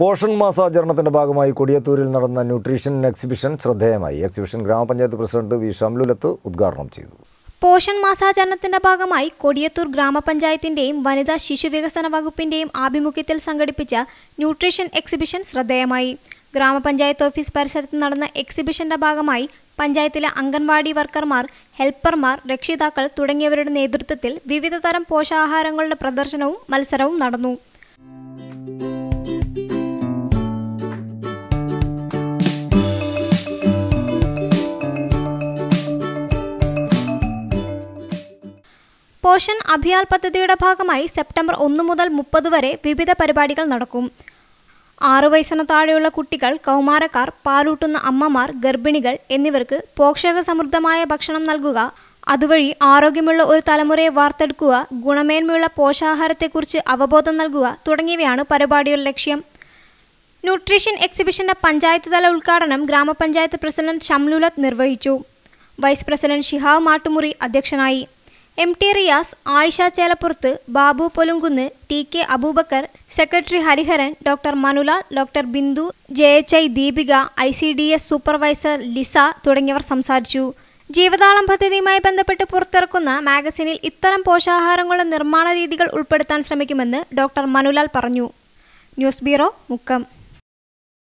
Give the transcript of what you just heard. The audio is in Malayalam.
പോഷൺ മാസാചരണത്തിൻ്റെ ഭാഗമായി കൊടിയത്തൂരിൽ നടന്ന ന്യൂട്രീഷൻ എക്സിബിഷൻ ശ്രദ്ധേയമായി എക്സിബിഷൻ ഗ്രാമപഞ്ചായത്ത് പ്രസിഡന്റ് വി ഷംലുലത്ത് ഉദ്ഘാടനം ചെയ്തു പോഷൺ മാസാചരണത്തിന്റെ ഭാഗമായി കൊടിയത്തൂർ ഗ്രാമപഞ്ചായത്തിന്റെയും വനിതാ ശിശുവികസന വകുപ്പിന്റെയും ആഭിമുഖ്യത്തിൽ സംഘടിപ്പിച്ച ന്യൂട്രീഷൻ എക്സിബിഷൻ ശ്രദ്ധേയമായി ഗ്രാമപഞ്ചായത്ത് ഓഫീസ് പരിസരത്ത് നടന്ന എക്സിബിഷന്റെ ഭാഗമായി പഞ്ചായത്തിലെ അംഗൻവാടി വർക്കർമാർ ഹെൽപ്പർമാർ രക്ഷിതാക്കൾ തുടങ്ങിയവരുടെ നേതൃത്വത്തിൽ വിവിധതരം പോഷകാഹാരങ്ങളുടെ പ്രദർശനവും മത്സരവും നടന്നു പോഷൻ അഭിയാൽ പദ്ധതിയുടെ ഭാഗമായി സെപ്റ്റംബർ ഒന്ന് മുതൽ മുപ്പത് വരെ വിവിധ പരിപാടികൾ നടക്കും ആറു വയസ്സിന് താഴെയുള്ള കുട്ടികൾ കൗമാരക്കാർ പാലൂട്ടുന്ന അമ്മമാർ ഗർഭിണികൾ എന്നിവർക്ക് പോഷക സമൃദ്ധമായ ഭക്ഷണം നൽകുക അതുവഴി ആരോഗ്യമുള്ള ഒരു തലമുറയെ വാർത്തെടുക്കുക ഗുണമേന്മയുള്ള പോഷാഹാരത്തെക്കുറിച്ച് അവബോധം നൽകുക തുടങ്ങിയവയാണ് പരിപാടിയുടെ ലക്ഷ്യം ന്യൂട്രീഷൻ എക്സിബിഷന്റെ പഞ്ചായത്ത് തല ഉദ്ഘാടനം ഗ്രാമപഞ്ചായത്ത് പ്രസിഡന്റ് ഷംലുലത്ത് നിർവഹിച്ചു വൈസ് പ്രസിഡന്റ് ഷിഹാവ് മാട്ടുമുറി അധ്യക്ഷനായി M T Riyas Ayisha Chelappurath Babu Polungunnu T K Abubakar secretary Hariharan doctor Manulal doctor Bindu J H I Deepika I C D S supervisor Liza തുടങ്ങിയവർ സംസാരിച്ചു ജീവതാളം പദ്ധതിയുമായി ബന്ധപ്പെട്ട് പുറത്തിറക്കുന്ന മാഗസിനിൽ ഇത്തരം പോഷാഹാരങ്ങളുടെ നിർമ്മാണ രീതികൾ ഉൾപ്പെടുത്താൻ ശ്രമിക്കുമെന്ന് ഡോക്ടർ മനുലാൽ പറഞ്ഞു ന്യൂസ് ബ്യൂറോ മുക്കം